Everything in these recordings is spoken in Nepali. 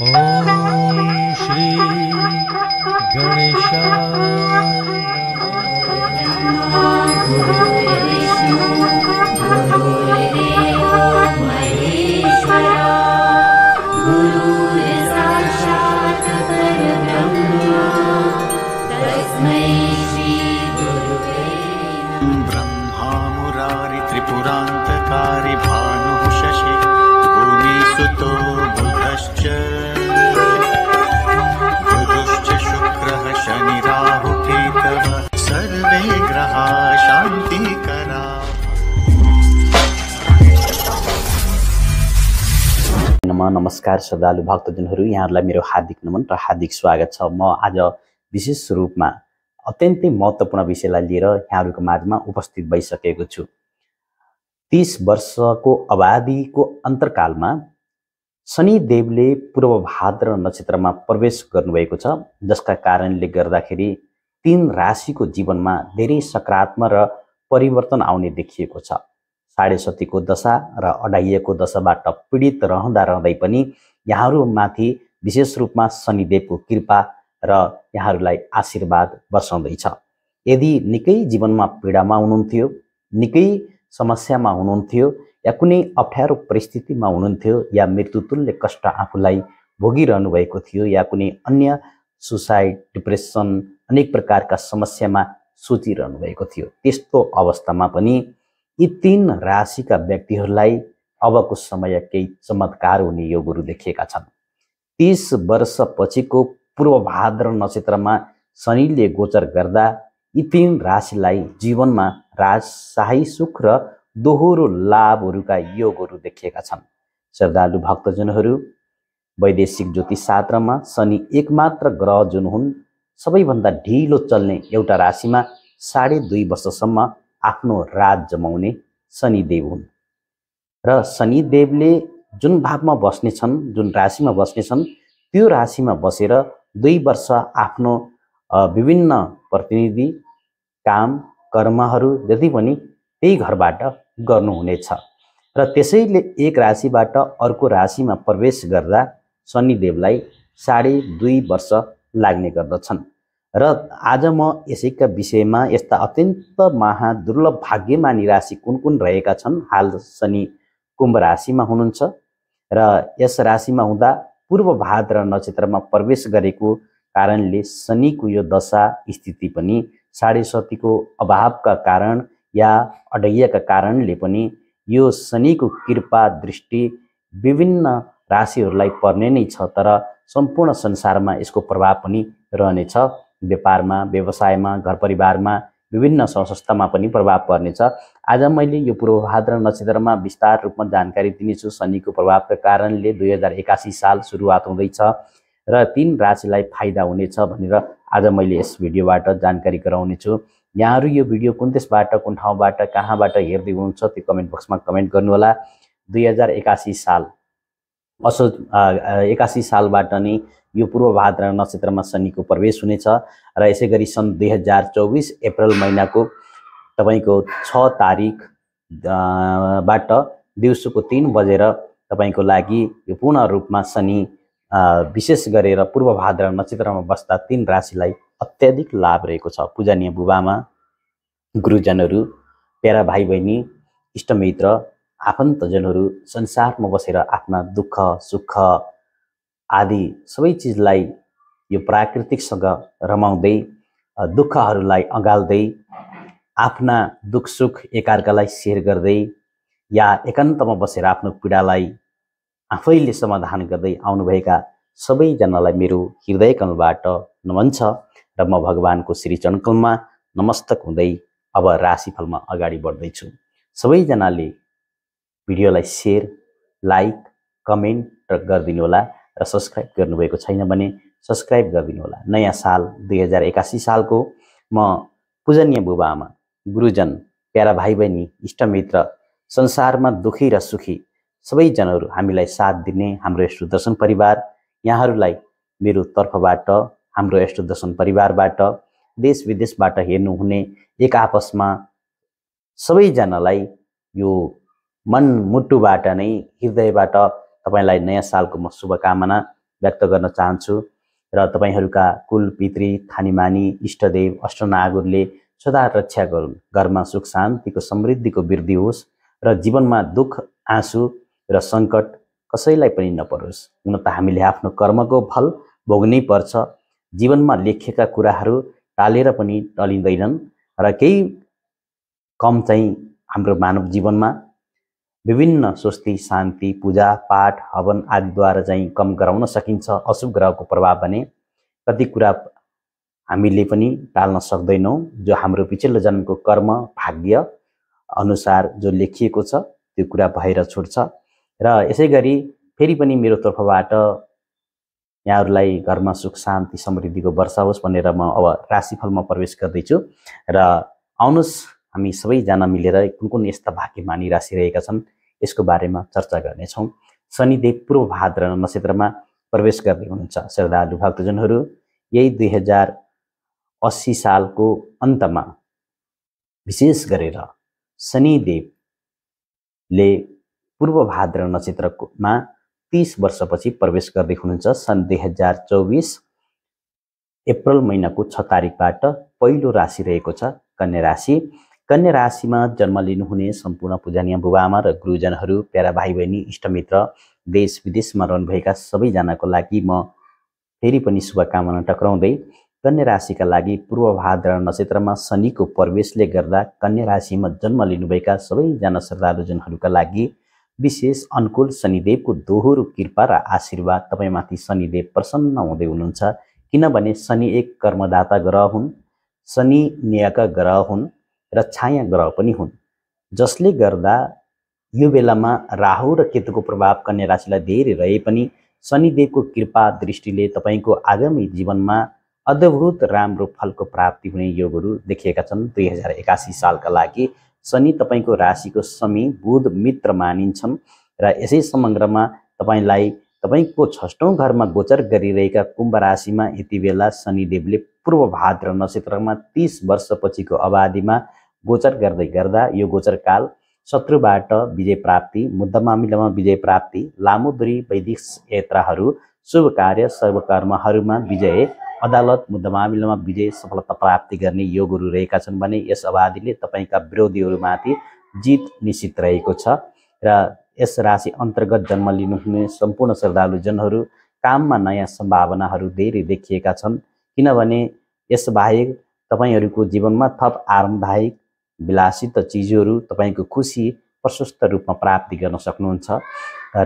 श्री गणेश नम नमस्कार श्रद्धालु भक्तजनहरू यहाँहरूलाई मेरो हार्दिक नमन र हार्दिक स्वागत छ म आज विशेष रूपमा अत्यन्तै महत्त्वपूर्ण विषयलाई लिएर यहाँहरूको माझमा उपस्थित भइसकेको छु तिस वर्षको अवाधिको अन्तरकालमा शनिदेवले पूर्व भाद्र नक्षत्रमा प्रवेश गर्नुभएको छ जसका कारणले गर्दाखेरि तिन राशिको जीवनमा धेरै सकारात्मक र परिवर्तन आउने देखिएको छ साढे सतीको दशा र अडाइएको दशाबाट पीडित रहँदा रहँदै पनि यहाँहरूमाथि विशेष रूपमा शनिदेवको कृपा र यहाँहरूलाई आशीर्वाद बर्साउँदैछ यदि निकै जीवनमा पीडामा हुनुहुन्थ्यो निकै समस्यामा हुनुहुन्थ्यो या कुनै अप्ठ्यारो परिस्थितिमा हुनुहुन्थ्यो या मृत्युतुल्य कष्ट आफूलाई भोगिरहनु भएको थियो या कुनै अन्य सुसाइड डिप्रेसन अनेक प्रकारका समस्यामा सोचिरहनु भएको थियो त्यस्तो अवस्थामा पनि यी तिन राशिका व्यक्तिहरूलाई अबको समय केही चमत्कार हुने योगहरू देखिएका छन् तिस वर्षपछिको पूर्वभाद्र नक्षत्रमा शनिले गोचर गर्दा यी तिन राशिलाई जीवनमा राजशाही सुख र दोहोरो लाभहरूका योगहरू देखिएका छन् श्रद्धालु भक्तजनहरू वैदेशिक शास्त्रमा शनि एकमात्र ग्रह जुन हुन् सबैभन्दा ढिलो चल्ने एउटा राशिमा साढे दुई वर्षसम्म आफ्नो राज जमाउने शनिदेव हुन् र शनिदेवले जुन भावमा बस्नेछन् जुन राशिमा बस्नेछन् त्यो राशिमा बसेर दुई वर्ष आफ्नो विभिन्न प्रतिनिधि काम कर्महरू जति पनि त्यही घरबाट गर्नुहुनेछ र त्यसैले एक राशिबाट अर्को राशिमा प्रवेश गर्दा शनिदेवलाई साढे दुई वर्ष लाग्ने गर्दछन् र आज म यसैका विषयमा यस्ता अत्यन्त महादुर्लभ भाग्यमा राशि कुन कुन रहेका छन् हाल शनि कुम्भ राशिमा हुनुहुन्छ र यस राशिमा हुँदा पूर्व भाद्र नक्षत्रमा प्रवेश गरेको कारणले शनिको यो दशा स्थिति पनि साढे सतीको अभावका कारण या अडैयाका कारणले पनि यो शनिको कृपा दृष्टि विभिन्न राशिहरूलाई पर्ने नै छ तर सम्पूर्ण संसारमा यसको प्रभाव पनि रहनेछ व्यापारमा व्यवसायमा घर परिवारमा विभिन्न संस्थामा पनि प्रभाव पर्नेछ आज मैले यो पूर्वभाद्र नक्षत्रमा विस्तार रूपमा जानकारी दिनेछु शनिको प्रभावका कारणले दुई हजार एकासी साल सुरुवात हुँदैछ र तिन राशिलाई फाइदा हुनेछ भनेर आज मैले यस भिडियोबाट जानकारी गराउनेछु यहाँहरू यो भिडियो कुन देशबाट कुन ठाउँबाट कहाँबाट हेर्दै हुनुहुन्छ त्यो कमेन्ट बक्समा कमेन्ट गर्नुहोला दुई हजार एकासी साल असो एकासी सालबाट नै यो पूर्व भाद्र नक्षत्रमा शनिको प्रवेश हुनेछ र यसै गरी सन् दुई हजार चौबिस अप्रेल महिनाको तपाईँको छ तारिकबाट दिउँसोको तिन बजेर तपाईँको लागि यो पूर्ण रूपमा शनि विशेष गरेर पूर्व भाद्र नक्षत्रमा बस्दा तिन राशिलाई अत्याधिक लाभ रहेको छ पूजनीय बुबामा गुरुजनहरू प्यारा भाइ बहिनी इष्टमित्र आफन्तजनहरू संसारमा बसेर आफ्ना दुःख सुख आदि सबै चिजलाई यो प्राकृतिकसँग रमाउँदै दुःखहरूलाई अँगाल्दै आफ्ना दुःख सुख एकाअर्कालाई सेयर गर्दै या एकान्तमा बसेर आफ्नो पीडालाई आफैले समाधान गर्दै आउनुभएका सबैजनालाई मेरो हृदय कमलबाट नमन छ र म भगवान्को श्री चणकलमा नमस्तक हुँदै अब राशिफलमा अगाडि बढ्दैछु सबैजनाले भिडियोलाई सेयर लाइक कमेन्ट र गरिदिनुहोला र सब्सक्राइब गर्नुभएको छैन भने सब्सक्राइब गरिदिनु होला नयाँ साल दुई हजार एकासी सालको म पूजनीय बुबा गुरुजन प्यारा भाइ बहिनी इष्टमित्र संसारमा दुखी र सुखी सबैजनाहरू हामीलाई साथ दिने हाम्रो यस्तो दर्शन परिवार यहाँहरूलाई मेरो तर्फबाट हाम्रो यस्तो दर्शन परिवारबाट देश विदेशबाट हेर्नुहुने एक आपसमा सबैजनालाई यो मनमुटुबाट नै हृदयबाट तपाईँलाई नयाँ सालको म शुभकामना व्यक्त गर्न चाहन्छु र तपाईँहरूका कुल पितृ थानीमानी इष्टदेव अष्टनागुरले सदा रक्षा गरून् घरमा सुख शान्तिको समृद्धिको वृद्धि होस् र जीवनमा दुःख आँसु र सङ्कट कसैलाई पनि नपरोस् हुन त हामीले आफ्नो कर्मको फल भोग्नै पर्छ जीवनमा लेखेका कुराहरू टालेर पनि टलिँदैनन् र केही कम चाहिँ हाम्रो मानव जीवनमा विभिन्न स्वस्ति शान्ति पूजा पाठ हवन आदिद्वारा चाहिँ कम गराउन सकिन्छ अशुभ ग्रहको प्रभाव भने कति कुरा हामीले पनि टाल्न सक्दैनौँ जो हाम्रो पिछिल्लो जन्मको कर्म भाग्य अनुसार जो लेखिएको छ त्यो कुरा भएर छुट्छ र यसै गरी फेरि पनि मेरो तर्फबाट यहाँहरूलाई घरमा सुख शान्ति समृद्धिको वर्षा होस् भनेर म अब राशिफलमा प्रवेश गर्दैछु र आउनुहोस् हामी सबैजना मिलेर कुन कुन यस्ता भाग्यमानी राशि रहेका छन् यसको बारेमा चर्चा गर्नेछौँ शनिदेव पूर्व भाद्र नक्षत्रमा प्रवेश गर्दै हुनुहुन्छ श्रद्धालु भक्तजनहरू यही दुई हजार अस्सी सालको अन्तमा विशेष गरेर शनिदेवले पूर्व भाद्र नक्षत्रमा तिस वर्षपछि प्रवेश गर्दै हुनुहुन्छ सन् दुई हजार चौबिस अप्रेल महिनाको छ तारिकबाट पहिलो राशि रहेको छ कन्या राशि कन्या राशिमा जन्म लिनुहुने सम्पूर्ण पूजनीय बुबामा र गुरुजनहरू प्यारा भाइ बहिनी इष्टमित्र देश विदेशमा रहनुभएका सबैजनाको लागि म फेरि पनि शुभकामना टक्राउँदै कन्या राशिका लागि पूर्व भाद्र नक्षत्रमा शनिको प्रवेशले गर्दा कन्या राशिमा जन्म लिनुभएका सबैजना श्रद्धालुजनहरूका लागि विशेष अनुकूल शनिदेवको दोहोरो कृपा र आशीर्वाद तपाईँमाथि शनिदेव प्रसन्न हुँदै हुनुहुन्छ किनभने शनि एक कर्मदाता ग्रह हुन् शनि न्यायका ग्रह हुन् र छाया ग्रह पनि हुन् जसले गर्दा यो बेलामा राहु र केतुको प्रभाव कन्या राशिलाई धेरै रहे पनि शनिदेवको कृपा दृष्टिले तपाईँको आगामी जीवनमा अद्भुत राम्रो फलको प्राप्ति हुने योगहरू देखिएका छन् दुई हजार एकासी सालका लागि शनि तपाईँको राशिको समी बुध मित्र मानिन्छन् र यसै समग्रमा तपाईँलाई तपाईँको छष्टौँ घरमा गोचर गरिरहेका कुम्भ राशिमा यति बेला शनिदेवले पूर्व भाद्र नक्षत्रमा तिस वर्षपछिको अवधिमा गोचर गर्दै गर्दा यो गोचर काल शत्रुबाट विजय प्राप्ति मुद्दा मामिलामा विजय प्राप्ति लामो दुरी वैदिक यात्राहरू शुभ कार्य सर्वकर्महरूमा विजय अदालत मुद्दा मामिलामा विजय सफलता प्राप्ति गर्ने योगहरू रहेका छन् भने यस अवधिले तपाईँका विरोधीहरूमाथि जित निश्चित रहेको छ र यस राशि अन्तर्गत जन्म लिनुहुने सम्पूर्ण श्रद्धालु श्रद्धालुजनहरू काममा नयाँ सम्भावनाहरू धेरै देखिएका छन् किनभने यसबाहेक तपाईँहरूको जीवनमा थप आरामदायक विलासित चिजहरू तपाईँको खुसी प्रशस्त रूपमा प्राप्ति गर्न सक्नुहुन्छ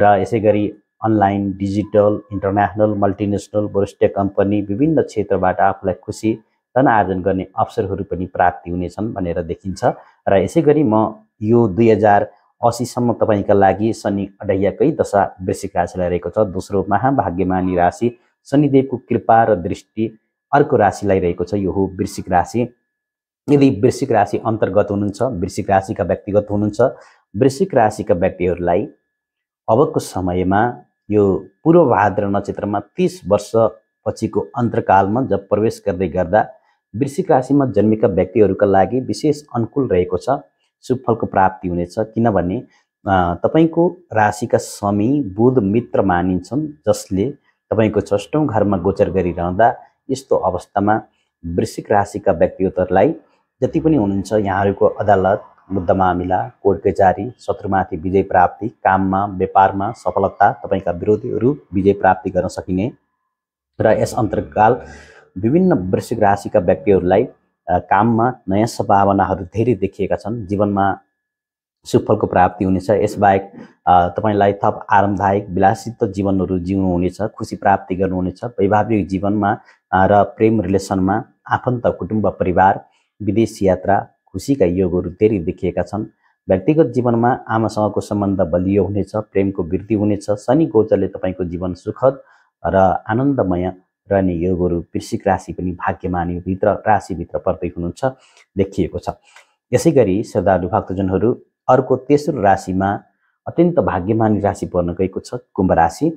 र यसै गरी अनलाइन डिजिटल इन्टरनेसनल मल्टिनेसनल वरिष्ठ कम्पनी विभिन्न क्षेत्रबाट आफूलाई खुसी धन आर्जन गर्ने अवसरहरू पनि प्राप्ति हुनेछन् भनेर देखिन्छ र यसै गरी म यो दुई हजार असीसम्म तपाईँका लागि शनि अढैयाकै दशा वृश्चिक राशिलाई रहेको छ दोस्रो महाभाग्यमानी राशि शनिदेवको कृपा र दृष्टि अर्को राशिलाई रहेको छ यो हो वृश्चिक राशि यदि वृश्चिक राशि अन्तर्गत हुनुहुन्छ वृश्चिक राशिका व्यक्तिगत हुनुहुन्छ वृश्चिक राशिका व्यक्तिहरूलाई अबको समयमा यो पूर्व भाद्र नक्षत्रमा तिस पछिको अन्तरकालमा जब प्रवेश गर्दै गर्दा वृश्चिक राशिमा जन्मेका व्यक्तिहरूका लागि विशेष अनुकूल रहेको छ सुफलको प्राप्ति हुनेछ किनभने तपाईँको राशिका स्वामी बुध मित्र मानिन्छन् जसले तपाईँको छष्टौँ घरमा गोचर गरिरहँदा यस्तो अवस्थामा वृश्चिक राशिका व्यक्तिहरूलाई जति पनि हुनुहुन्छ यहाँहरूको अदालत मुद्दा मामिला कोर्ट कचारी शत्रुमाथि विजय प्राप्ति काममा व्यापारमा सफलता तपाईँका विरोधीहरू विजय प्राप्ति गर्न सकिने र यस अन्तर्काल विभिन्न वृश्चिक राशिका व्यक्तिहरूलाई काममा नयाँ सम्भावनाहरू धेरै देखिएका छन् जीवनमा सुफलको प्राप्ति हुनेछ यसबाहेक तपाईँलाई थप आरामदायक विलासित जीवनहरू जिउनुहुनेछ खुसी प्राप्ति गर्नुहुनेछ वैवाहिक जीवनमा र प्रेम रिलेसनमा आफन्त कुटुम्ब परिवार विदेश यात्रा खुसीका योगहरू धेरै देखिएका छन् व्यक्तिगत जीवनमा आमासँगको सम्बन्ध बलियो हुनेछ प्रेमको वृद्धि हुनेछ शनि गोचरले तपाईँको जीवन सुखद र आनन्दमय रहने योगहरू वृश्चिक राशि पनि भाग्यमानी भित्र राशिभित्र पर्दै हुनुहुन्छ देखिएको छ यसै गरी श्रद्धालु भक्तजनहरू अर्को तेस्रो राशिमा अत्यन्त भाग्यमानी राशि पर्न गएको छ कुम्भ राशि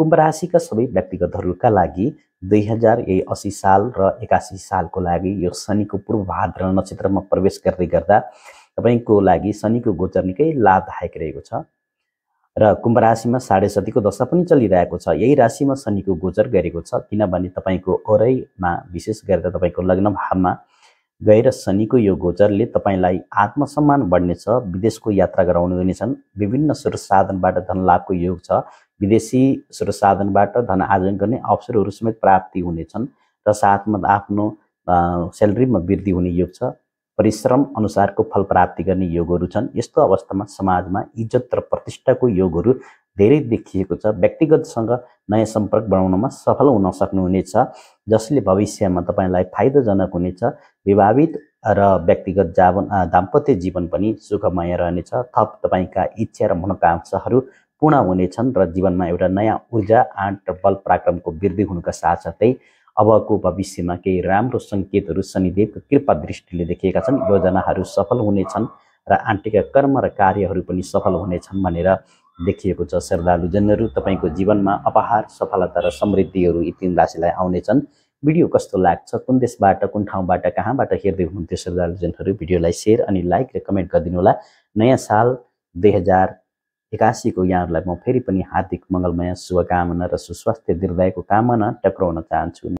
कुम्भ राशिका सबै व्यक्तिगतहरूका लागि दुई हजार असी साल र एकासी सालको लागि यो शनिको पूर्व भाद्र नक्षत्रमा प्रवेश गर्दै गर्दा तपाईँको लागि शनिको गोचर निकै लाभदायक रहेको छ र कुम्भ राशिमा साढे सतीको दशा पनि चलिरहेको छ यही राशिमा शनिको गोचर गरेको छ किनभने तपाईँको ओरैमा विशेष गरेर तपाईँको लग्न भावमा गएर शनिको यो गोचरले तपाईँलाई आत्मसम्मान बढ्नेछ विदेशको यात्रा गराउने हुनेछन् विभिन्न स्रोत साधनबाट धनलाभको योग छ विदेशी स्रोत साधनबाट धन आर्जन गर्ने अवसरहरू समेत प्राप्ति हुनेछन् र साथमा आफ्नो सेलरीमा वृद्धि हुने योग छ परिश्रम अनुसारको फल प्राप्ति गर्ने योगहरू छन् यस्तो अवस्थामा समाजमा इज्जत र प्रतिष्ठाको योगहरू धेरै देखिएको छ व्यक्तिगतसँग नयाँ सम्पर्क बनाउनमा सफल हुन सक्नुहुनेछ जसले भविष्यमा तपाईँलाई फाइदाजनक हुनेछ विवाहित र व्यक्तिगत जावन दाम्पत्य जीवन पनि सुखमय रहनेछ थप तपाईँका इच्छा र मनोकांक्षाहरू पूर्ण हुनेछन् र जीवनमा एउटा नयाँ ऊर्जा आँट र बल पराक्रमको वृद्धि हुनुका साथसाथै अबको भविष्यमा केही राम्रो सङ्केतहरू शनिदेवको कृपा दृष्टिले देखिएका छन् योजनाहरू सफल हुनेछन् र आन्टिका कर्म र कार्यहरू पनि सफल हुनेछन् भनेर देखिएको छ श्रद्धालु जनहरू तपाईँको जीवनमा अपहार सफलता र समृद्धिहरू यी तिन राशिलाई आउनेछन् भिडियो कस्तो लाग्छ कुन देशबाट कुन ठाउँबाट कहाँबाट हेर्दै हुनुहुन्थ्यो श्रद्धालुजनहरू भिडियोलाई सेयर अनि लाइक र कमेन्ट गरिदिनु होला नयाँ साल दुई हजार एकासीको यहाँहरूलाई म फेरि पनि हार्दिक मङ्गलमय शुभकामना र सुस्वास्थ्य दीर्घायको कामना टक्राउन चाहन्छु